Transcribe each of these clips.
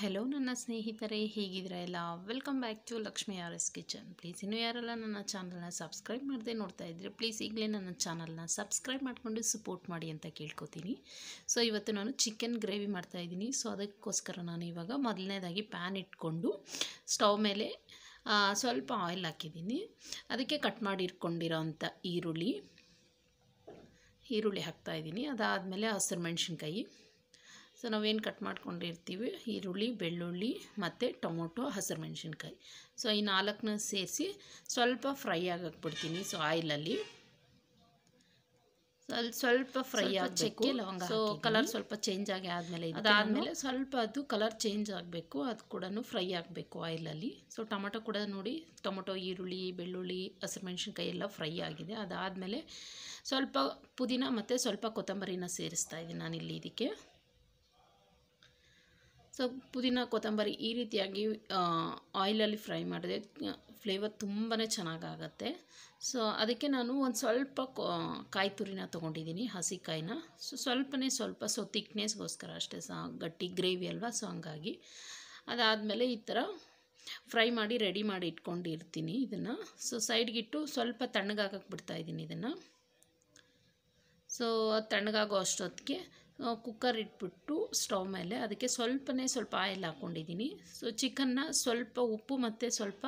hello ನನ್ನ ಸ್ನೇಹಿತರೆ ಹೇಗಿದ್ರೆ ಎಲ್ಲ welcome back to Lakshmi R S kitchen please ಇನ್ನೂ ಯಾರೆಲ್ಲ ನನ್ನ ಚಾನಲ್ನ ಸಬ್ಸ್ಕ್ರೈಬ್ ಮಾಡದೆ ನೋಡ್ತಾ ಇದ್ದರೆ ಪ್ಲೀಸ್ ಈಗಲೇ ನನ್ನ ಚಾನಲ್ನ ಸಬ್ಸ್ಕ್ರೈಬ್ ಮಾಡಿಕೊಂಡು ಸಪೋರ್ಟ್ ಮಾಡಿ ಅಂತ ಕೇಳ್ಕೊತೀನಿ ಸೊ ಇವತ್ತು ನಾನು ಚಿಕನ್ ಗ್ರೇವಿ ಮಾಡ್ತಾ ಇದ್ದೀನಿ ಸೊ ಅದಕ್ಕೋಸ್ಕರ ನಾನು ಇವಾಗ ಮೊದಲನೇದಾಗಿ ಪ್ಯಾನ್ ಇಟ್ಕೊಂಡು ಸ್ಟವ್ ಮೇಲೆ ಸ್ವಲ್ಪ ಆಯಿಲ್ ಹಾಕಿದ್ದೀನಿ ಅದಕ್ಕೆ ಕಟ್ ಮಾಡಿ ಅಂಥ ಈರುಳ್ಳಿ ಈರುಳ್ಳಿ ಹಾಕ್ತಾಯಿದ್ದೀನಿ ಅದಾದಮೇಲೆ ಹಸಿರು ಮೆಣಸಿನ್ಕಾಯಿ ಸೊ ನಾವೇನು ಕಟ್ ಮಾಡ್ಕೊಂಡಿರ್ತೀವಿ ಈರುಳ್ಳಿ ಬೆಳ್ಳುಳ್ಳಿ ಮತ್ತು ಟೊಮೊಟೊ ಹಸಿರು ಮೆಣಸಿನ್ಕಾಯಿ ಸೊ ಈ ನಾಲ್ಕನ್ನ ಸೇರಿಸಿ ಸ್ವಲ್ಪ ಫ್ರೈ ಆಗಿಬಿಡ್ತೀನಿ ಸೊ ಆಯಿಲಲ್ಲಿ ಅಲ್ಲಿ ಸ್ವಲ್ಪ ಫ್ರೈ ಆಗಬೇಕು ಸೊ ಕಲರ್ ಸ್ವಲ್ಪ ಚೇಂಜ್ ಆಗಿ ಆದಮೇಲೆ ಅದಾದಮೇಲೆ ಸ್ವಲ್ಪ ಅದು ಕಲರ್ ಚೇಂಜ್ ಆಗಬೇಕು ಅದು ಕೂಡ ಫ್ರೈ ಆಗಬೇಕು ಆಯಿಲಲ್ಲಿ ಸೊ ಟೊಮೊಟೊ ಕೂಡ ನೋಡಿ ಟೊಮೊಟೊ ಈರುಳ್ಳಿ ಬೆಳ್ಳುಳ್ಳಿ ಹಸಿರು ಮೆಣ್ಸಿನ್ಕಾಯಿ ಎಲ್ಲ ಫ್ರೈ ಆಗಿದೆ ಅದಾದಮೇಲೆ ಸ್ವಲ್ಪ ಪುದೀನ ಮತ್ತು ಸ್ವಲ್ಪ ಕೊತ್ತಂಬರಿನ ಸೇರಿಸ್ತಾ ಇದ್ದೀನಿ ನಾನಿಲ್ಲಿ ಇದಕ್ಕೆ ಸೊ ಪುದೀನ ಕೊತ್ತಂಬರಿ ಈ ರೀತಿಯಾಗಿ ಆಯಿಲಲ್ಲಿ ಫ್ರೈ ಮಾಡಿದೆ ಫ್ಲೇವರ್ ತುಂಬಾ ಚೆನ್ನಾಗಾಗತ್ತೆ ಸೊ ಅದಕ್ಕೆ ನಾನು ಒಂದು ಸ್ವಲ್ಪ ಕಾಯಿ ತುರಿನ ತೊಗೊಂಡಿದ್ದೀನಿ ಹಸಿ ಸೊ ಸ್ವಲ್ಪನೇ ಸ್ವಲ್ಪ ಸೊ ತಿಕ್ನೆಸ್ಗೋಸ್ಕರ ಅಷ್ಟೇ ಸಹ ಗಟ್ಟಿ ಗ್ರೇವಿ ಅಲ್ವಾ ಸೊ ಹಂಗಾಗಿ ಅದಾದಮೇಲೆ ಈ ಥರ ಫ್ರೈ ಮಾಡಿ ರೆಡಿ ಮಾಡಿ ಇಟ್ಕೊಂಡಿರ್ತೀನಿ ಇದನ್ನು ಸೊ ಸೈಡ್ಗಿಟ್ಟು ಸ್ವಲ್ಪ ತಣ್ಣಗಾಗಕ್ಕೆ ಬಿಡ್ತಾಯಿದ್ದೀನಿ ಇದನ್ನು ಸೊ ತಣ್ಣಗಾಗೋ ಅಷ್ಟೊತ್ತಿಗೆ ಕುಕ್ಕರ್ ಇಟ್ಬಿಟ್ಟು ಸ್ಟವ್ ಮೇಲೆ ಅದಕ್ಕೆ ಸ್ವಲ್ಪನೇ ಸ್ವಲ್ಪ ಆಯಿಲ್ ಹಾಕ್ಕೊಂಡಿದ್ದೀನಿ ಸೊ ಚಿಕನ್ನ ಸ್ವಲ್ಪ ಉಪ್ಪು ಮತ್ತು ಸ್ವಲ್ಪ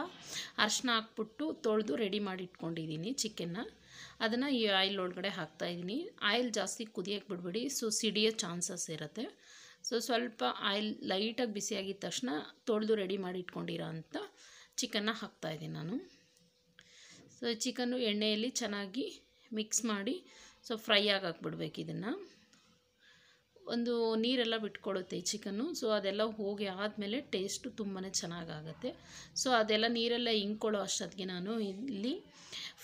ಅರಶಿನ ಹಾಕ್ಬಿಟ್ಟು ತೊಳೆದು ರೆಡಿ ಮಾಡಿ ಇಟ್ಕೊಂಡಿದ್ದೀನಿ ಚಿಕನ್ನ ಅದನ್ನು ಈ ಆಯಿಲ್ ಒಳಗಡೆ ಹಾಕ್ತಾಯಿದ್ದೀನಿ ಆಯಿಲ್ ಜಾಸ್ತಿ ಕುದಿಯೋಕ್ಕೆ ಬಿಡಬೇಡಿ ಸೊ ಸಿಡಿಯೋ ಚಾನ್ಸಸ್ ಇರುತ್ತೆ ಸೊ ಸ್ವಲ್ಪ ಆಯಿಲ್ ಲೈಟಾಗಿ ಬಿಸಿಯಾಗಿದ್ದ ತಕ್ಷಣ ತೊಳೆದು ರೆಡಿ ಮಾಡಿ ಇಟ್ಕೊಂಡಿರೋ ಅಂಥ ಚಿಕನ್ನ ಹಾಕ್ತಾಯಿದ್ದೀನಿ ನಾನು ಸೊ ಚಿಕನ್ನು ಎಣ್ಣೆಯಲ್ಲಿ ಚೆನ್ನಾಗಿ ಮಿಕ್ಸ್ ಮಾಡಿ ಸೊ ಫ್ರೈ ಆಗಿ ಹಾಕ್ಬಿಡ್ಬೇಕು ಇದನ್ನು ಒಂದು ನೀರೆಲ್ಲ ಬಿಟ್ಕೊಡುತ್ತೆ ಚಿಕನ್ನು ಸೊ ಅದೆಲ್ಲ ಹೋಗಿ ಆದಮೇಲೆ ಟೇಸ್ಟು ತುಂಬಾ ಚೆನ್ನಾಗಾಗತ್ತೆ ಸೊ ಅದೆಲ್ಲ ನೀರೆಲ್ಲ ಇಂಕೊಳ್ಳೋ ಅಷ್ಟೊತ್ತಿಗೆ ನಾನು ಇಲ್ಲಿ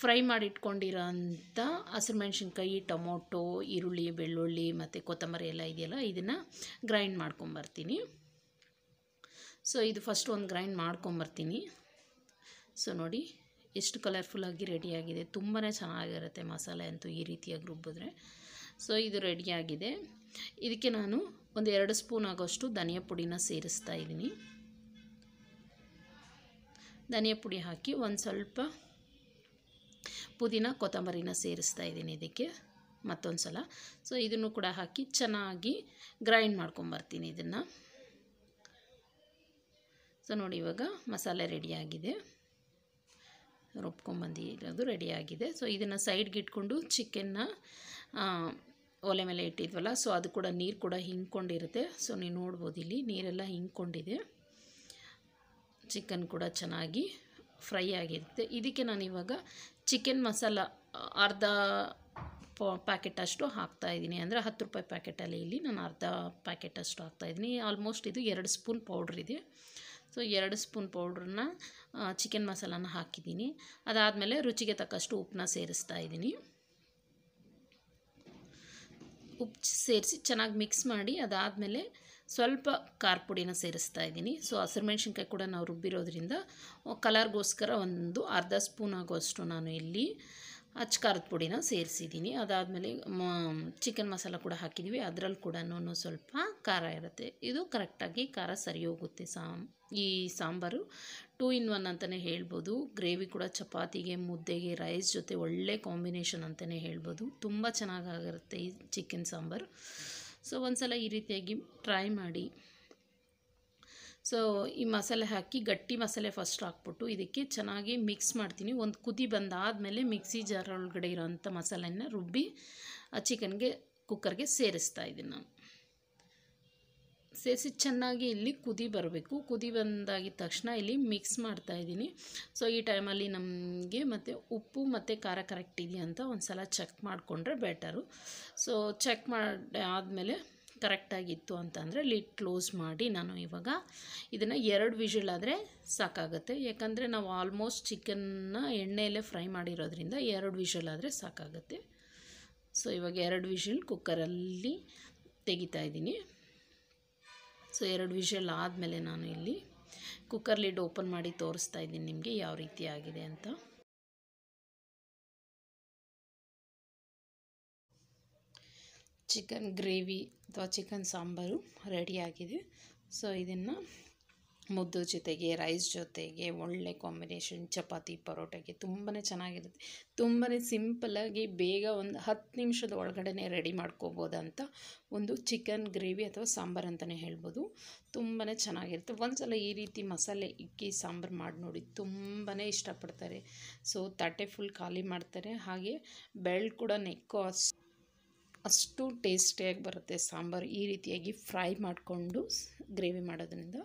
ಫ್ರೈ ಮಾಡಿಟ್ಕೊಂಡಿರೋ ಅಂಥ ಹಸಿರು ಮೆಣಸಿನ್ಕಾಯಿ ಟೊಮೊಟೊ ಈರುಳ್ಳಿ ಬೆಳ್ಳುಳ್ಳಿ ಮತ್ತು ಕೊತ್ತಂಬರಿ ಎಲ್ಲ ಇದೆಯಲ್ಲ ಇದನ್ನು ಗ್ರೈಂಡ್ ಮಾಡ್ಕೊಂಬರ್ತೀನಿ ಸೊ ಇದು ಫಸ್ಟ್ ಒಂದು ಗ್ರೈಂಡ್ ಮಾಡ್ಕೊಂಬರ್ತೀನಿ ಸೊ ನೋಡಿ ಎಷ್ಟು ಕಲರ್ಫುಲ್ಲಾಗಿ ರೆಡಿಯಾಗಿದೆ ತುಂಬಾ ಚೆನ್ನಾಗಿರುತ್ತೆ ಮಸಾಲೆ ಅಂತೂ ಈ ರೀತಿಯಾಗಿ ರುಬ್ಬಿದ್ರೆ ಸೊ ಇದು ರೆಡಿಯಾಗಿದೆ ಇದಕ್ಕೆ ನಾನು ಒಂದು ಎರಡು ಸ್ಪೂನ್ ಆಗೋಷ್ಟು ಧನಿಯಾ ಪುಡಿನ ಸೇರಿಸ್ತಾ ಇದ್ದೀನಿ ಧನಿಯಾ ಪುಡಿ ಹಾಕಿ ಒಂದು ಸ್ವಲ್ಪ ಪುದೀನ ಕೊತ್ತಂಬರಿನ ಸೇರಿಸ್ತಾ ಇದ್ದೀನಿ ಇದಕ್ಕೆ ಮತ್ತೊಂದು ಸಲ ಸೊ ಇದನ್ನು ಕೂಡ ಹಾಕಿ ಚೆನ್ನಾಗಿ ಗ್ರೈಂಡ್ ಮಾಡ್ಕೊಂಬರ್ತೀನಿ ಇದನ್ನು ಸೊ ನೋಡಿ ಇವಾಗ ಮಸಾಲೆ ರೆಡಿಯಾಗಿದೆ ರುಬ್ಕೊಂಬಂದಿರೋದು ರೆಡಿಯಾಗಿದೆ ಸೊ ಇದನ್ನು ಸೈಡ್ಗೆ ಇಟ್ಕೊಂಡು ಚಿಕನ್ನ ಒಲೆ ಮೇಲೆ ಇಟ್ಟಿದ್ವಲ್ಲ ಸೊ ಅದು ಕೂಡ ನೀರು ಕೂಡ ಹಿಂಕೊಂಡಿರುತ್ತೆ ಸೊ ನೀವು ನೋಡ್ಬೋದು ಇಲ್ಲಿ ನೀರೆಲ್ಲ ಹಿಂಕೊಂಡಿದೆ ಚಿಕನ್ ಕೂಡ ಚೆನ್ನಾಗಿ ಫ್ರೈ ಆಗಿರುತ್ತೆ ಇದಕ್ಕೆ ನಾನಿವಾಗ ಚಿಕನ್ ಮಸಾಲ ಅರ್ಧ ಪ್ಯಾಕೆಟ್ ಅಷ್ಟು ಇದ್ದೀನಿ ಅಂದರೆ ಹತ್ತು ರೂಪಾಯಿ ಪ್ಯಾಕೆಟಲ್ಲಿ ಇಲ್ಲಿ ನಾನು ಅರ್ಧ ಪ್ಯಾಕೆಟ್ ಅಷ್ಟು ಹಾಕ್ತಾಯಿದ್ದೀನಿ ಆಲ್ಮೋಸ್ಟ್ ಇದು ಎರಡು ಸ್ಪೂನ್ ಪೌಡ್ರ್ ಇದೆ ಸೊ ಎರಡು ಸ್ಪೂನ್ ಪೌಡ್ರನ್ನ ಚಿಕನ್ ಮಸಾಲಾನ ಹಾಕಿದ್ದೀನಿ ಅದಾದಮೇಲೆ ರುಚಿಗೆ ತಕ್ಕಷ್ಟು ಉಪ್ಪನ್ನ ಸೇರಿಸ್ತಾ ಇದ್ದೀನಿ ಉಪ್ಪು ಸೇರಿಸಿ ಚೆನ್ನಾಗಿ ಮಿಕ್ಸ್ ಮಾಡಿ ಅದಾದಮೇಲೆ ಸ್ವಲ್ಪ ಖಾರ ಪುಡಿನ ಸೇರಿಸ್ತಾ ಇದ್ದೀನಿ ಸೊ ಹಸಿರು ಮೆಣಸಿನ್ಕಾಯಿ ಕೂಡ ನಾವು ರುಬ್ಬಿರೋದ್ರಿಂದ ಕಲರ್ಗೋಸ್ಕರ ಒಂದು ಅರ್ಧ ಸ್ಪೂನ್ ಆಗೋಷ್ಟು ನಾನು ಇಲ್ಲಿ ಖಾರದ ಪುಡಿನ ಸೇರಿಸಿದ್ದೀನಿ ಅದಾದಮೇಲೆ ಚಿಕನ್ ಮಸಾಲ ಕೂಡ ಹಾಕಿದ್ದೀವಿ ಅದರಲ್ಲಿ ಕೂಡ ಸ್ವಲ್ಪ ಖಾರ ಇರುತ್ತೆ ಇದು ಕರೆಕ್ಟಾಗಿ ಖಾರ ಸರಿ ಹೋಗುತ್ತೆ ಸಾ ಈ ಸಾಂಬಾರು ಟೂ ಇನ್ ಒನ್ ಅಂತಲೇ ಹೇಳ್ಬೋದು ಗ್ರೇವಿ ಕೂಡ ಚಪಾತಿಗೆ ಮುದ್ದೆಗೆ ರೈಸ್ ಜೊತೆ ಒಳ್ಳೆ ಕಾಂಬಿನೇಷನ್ ಅಂತಲೇ ಹೇಳ್ಬೋದು ತುಂಬ ಚೆನ್ನಾಗಾಗಿರುತ್ತೆ ಈ ಚಿಕನ್ ಸಾಂಬಾರು ಸೊ ಒಂದು ಸಲ ಈ ರೀತಿಯಾಗಿ ಟ್ರೈ ಮಾಡಿ ಸೊ ಈ ಮಸಾಲೆ ಹಾಕಿ ಗಟ್ಟಿ ಮಸಾಲೆ ಫಸ್ಟ್ ಹಾಕ್ಬಿಟ್ಟು ಇದಕ್ಕೆ ಚೆನ್ನಾಗಿ ಮಿಕ್ಸ್ ಮಾಡ್ತೀನಿ ಒಂದು ಕುದಿ ಬಂದಾದಮೇಲೆ ಮಿಕ್ಸಿ ಜಾರ್ ಒಳಗಡೆ ಇರೋವಂಥ ಮಸಾಲೆನ ರುಬ್ಬಿ ಆ ಚಿಕನ್ಗೆ ಕುಕ್ಕರ್ಗೆ ಸೇರಿಸ್ತಾ ಇದ್ದೀನಿ ನಾನು ಸೇರಿಸಿ ಚೆನ್ನಾಗಿ ಇಲ್ಲಿ ಕುದಿ ಬರಬೇಕು ಕುದಿ ಬಂದಾಗಿದ್ದ ತಕ್ಷಣ ಇಲ್ಲಿ ಮಿಕ್ಸ್ ಮಾಡ್ತಾ ಇದ್ದೀನಿ ಸೊ ಈ ಟೈಮಲ್ಲಿ ನಮಗೆ ಮತ್ತು ಉಪ್ಪು ಮತ್ತು ಖಾರ ಕರೆಕ್ಟ್ ಇದೆಯಾ ಅಂತ ಒಂದು ಸಲ ಚೆಕ್ ಮಾಡಿಕೊಂಡ್ರೆ ಬೆಟರು ಸೊ ಚೆಕ್ ಮಾಡಿ ಆದಮೇಲೆ ಕರೆಕ್ಟಾಗಿತ್ತು ಅಂತಂದರೆ ಲಿಡ್ ಕ್ಲೋಸ್ ಮಾಡಿ ನಾನು ಇವಾಗ ಇದನ್ನು ಎರಡು ವಿಷಲ್ ಆದರೆ ಸಾಕಾಗುತ್ತೆ ಯಾಕಂದರೆ ನಾವು ಆಲ್ಮೋಸ್ಟ್ ಚಿಕನ್ನ ಎಣ್ಣೆಯಲ್ಲೇ ಫ್ರೈ ಮಾಡಿರೋದ್ರಿಂದ ಎರಡು ವಿಷಲ್ ಆದರೆ ಸಾಕಾಗುತ್ತೆ ಸೊ ಇವಾಗ ಎರಡು ವಿಷಲ್ ಕುಕ್ಕರಲ್ಲಿ ತೆಗಿತಾ ಇದ್ದೀನಿ ಸೊ ಎರಡು ವಿಷಲ್ ಆದಮೇಲೆ ನಾನು ಇಲ್ಲಿ ಕುಕ್ಕರ್ ಲಿಡ್ ಓಪನ್ ಮಾಡಿ ತೋರಿಸ್ತಾ ಇದ್ದೀನಿ ನಿಮಗೆ ಯಾವ ರೀತಿ ಆಗಿದೆ ಅಂತ ಚಿಕನ್ ಗ್ರೇವಿ ಅಥವಾ ಚಿಕನ್ ಸಾಂಬಾರು ರೆಡಿಯಾಗಿದೆ ಸೊ ಇದನ್ನು ಮುದ್ದು ಜೊತೆಗೆ ರೈಸ್ ಜೊತೆಗೆ ಒಳ್ಳೆ ಕಾಂಬಿನೇಷನ್ ಚಪಾತಿ ಪರೋಟಕ್ಕೆ ತುಂಬಾ ಚೆನ್ನಾಗಿರುತ್ತೆ ತುಂಬಾ ಸಿಂಪಲಾಗಿ ಬೇಗ ಒಂದು ಹತ್ತು ನಿಮಿಷದ ಒಳಗಡೆ ರೆಡಿ ಮಾಡ್ಕೋಬೋದಂತ ಒಂದು ಚಿಕನ್ ಗ್ರೇವಿ ಅಥವಾ ಸಾಂಬಾರು ಅಂತಲೇ ಹೇಳ್ಬೋದು ತುಂಬಾ ಚೆನ್ನಾಗಿರುತ್ತೆ ಒಂದು ಸಲ ಈ ರೀತಿ ಮಸಾಲೆ ಇಕ್ಕಿ ಸಾಂಬಾರು ಮಾಡಿ ನೋಡಿ ತುಂಬಾ ಇಷ್ಟಪಡ್ತಾರೆ ಸೊ ತಟ್ಟೆ ಫುಲ್ ಖಾಲಿ ಮಾಡ್ತಾರೆ ಹಾಗೆ ಬೆಳ್ಳು ಕೂಡ ನೆಕ್ಕು ಅಷ್ಟು ಅಷ್ಟು ಟೇಸ್ಟಿಯಾಗಿ ಬರುತ್ತೆ ಸಾಂಬಾರು ಈ ರೀತಿಯಾಗಿ ಫ್ರೈ ಮಾಡಿಕೊಂಡು ಗ್ರೇವಿ ಮಾಡೋದರಿಂದ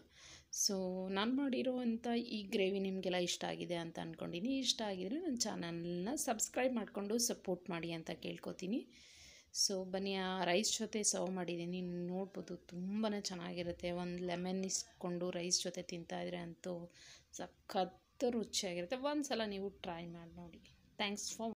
ಸೊ ನಾನು ಮಾಡಿರೋವಂಥ ಈ ಗ್ರೇವಿ ನಿಮಗೆಲ್ಲ ಇಷ್ಟ ಆಗಿದೆ ಅಂತ ಅಂದ್ಕೊಂಡಿನಿ ಇಷ್ಟ ಆಗಿದ್ರೆ ನನ್ನ ಚಾನಲ್ನ ಸಬ್ಸ್ಕ್ರೈಬ್ ಮಾಡಿಕೊಂಡು ಸಪೋರ್ಟ್ ಮಾಡಿ ಅಂತ ಕೇಳ್ಕೊತೀನಿ ಸೊ ಬನ್ನಿ ಆ ರೈಸ್ ಜೊತೆ ಸರ್ವ್ ಮಾಡಿದ್ದೀನಿ ನೋಡ್ಬೋದು ತುಂಬಾ ಚೆನ್ನಾಗಿರುತ್ತೆ ಒಂದು ಲೆಮನ್ ಇಸ್ಕೊಂಡು ರೈಸ್ ಜೊತೆ ತಿಂತಾಯಿದ್ರೆ ಅಂತೂ ಸಖತ್ತು ರುಚಿಯಾಗಿರುತ್ತೆ ಒಂದು ಸಲ ನೀವು ಟ್ರೈ ಮಾಡಿ ನೋಡಿ ಥ್ಯಾಂಕ್ಸ್ ಫಾರ್